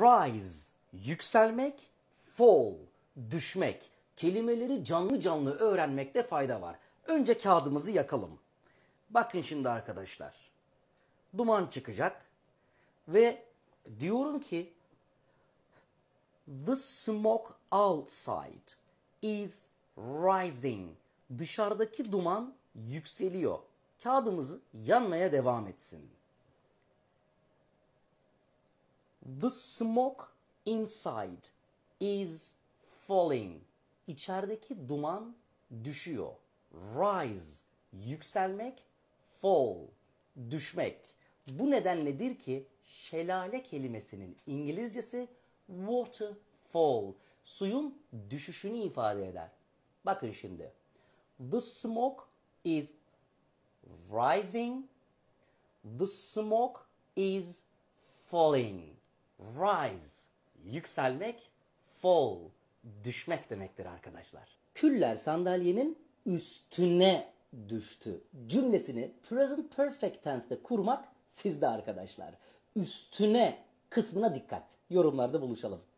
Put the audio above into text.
rise yükselmek, fall düşmek. Kelimeleri canlı canlı öğrenmekte fayda var. Önce kağıdımızı yakalım. Bakın şimdi arkadaşlar. Duman çıkacak ve diyorum ki the smoke outside is rising. Dışarıdaki duman yükseliyor. Kağıdımız yanmaya devam etsin. The smoke inside is falling. İçerideki duman düşüyor. Rise, yükselmek, fall, düşmek. Bu nedenledir ki şelale kelimesinin İngilizcesi waterfall, suyun düşüşünü ifade eder. Bakın şimdi. The smoke is rising. The smoke is falling. Rise, yükselmek, fall, düşmek demektir arkadaşlar. Küller sandalyenin üstüne düştü. Cümlesini present perfect tense'de kurmak sizde arkadaşlar. Üstüne kısmına dikkat. Yorumlarda buluşalım.